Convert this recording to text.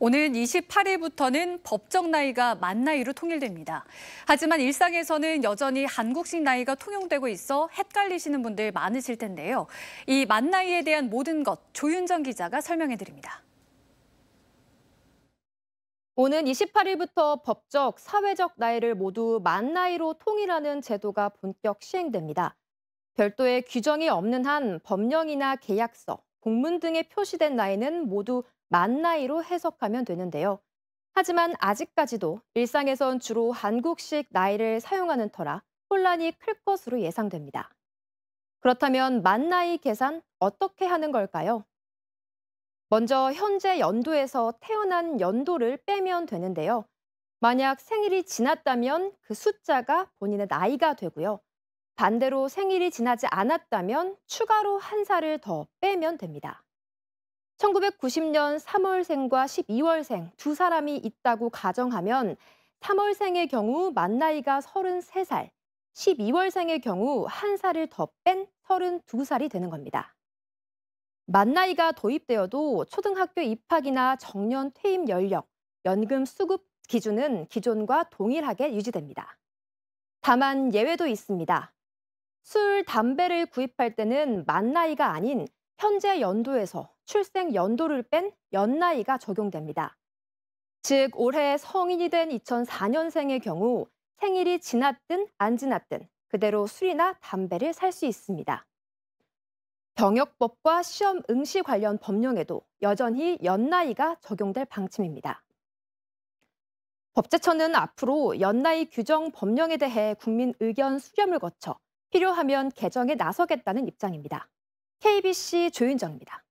오는 28일부터는 법정 나이가 만 나이로 통일됩니다. 하지만 일상에서는 여전히 한국식 나이가 통용되고 있어 헷갈리시는 분들 많으실 텐데요. 이 만 나이에 대한 모든 것 조윤정 기자가 설명해 드립니다. 오는 28일부터 법적, 사회적 나이를 모두 만 나이로 통일하는 제도가 본격 시행됩니다. 별도의 규정이 없는 한 법령이나 계약서, 공문 등에 표시된 나이는 모두 만 나이로 해석하면 되는데요. 하지만 아직까지도 일상에선 주로 한국식 나이를 사용하는 터라 혼란이 클 것으로 예상됩니다. 그렇다면 만 나이 계산 어떻게 하는 걸까요? 먼저 현재 연도에서 태어난 연도를 빼면 되는데요. 만약 생일이 지났다면 그 숫자가 본인의 나이가 되고요. 반대로 생일이 지나지 않았다면 추가로 한 살을 더 빼면 됩니다. 1990년 3월생과 12월생 두 사람이 있다고 가정하면 3월생의 경우 만나이가 33살, 12월생의 경우 한 살을 더 뺀 32살이 되는 겁니다. 만나이가 도입되어도 초등학교 입학이나 정년 퇴임 연령, 연금 수급 기준은 기존과 동일하게 유지됩니다. 다만 예외도 있습니다. 술, 담배를 구입할 때는 만 나이가 아닌 현재 연도에서 출생 연도를 뺀 연나이가 적용됩니다. 즉 올해 성인이 된 2004년생의 경우 생일이 지났든 안 지났든 그대로 술이나 담배를 살 수 있습니다. 병역법과 시험 응시 관련 법령에도 여전히 연나이가 적용될 방침입니다. 법제처는 앞으로 연나이 규정 법령에 대해 국민 의견 수렴을 거쳐 필요하면 개정에 나서겠다는 입장입니다. KBC 조윤정입니다.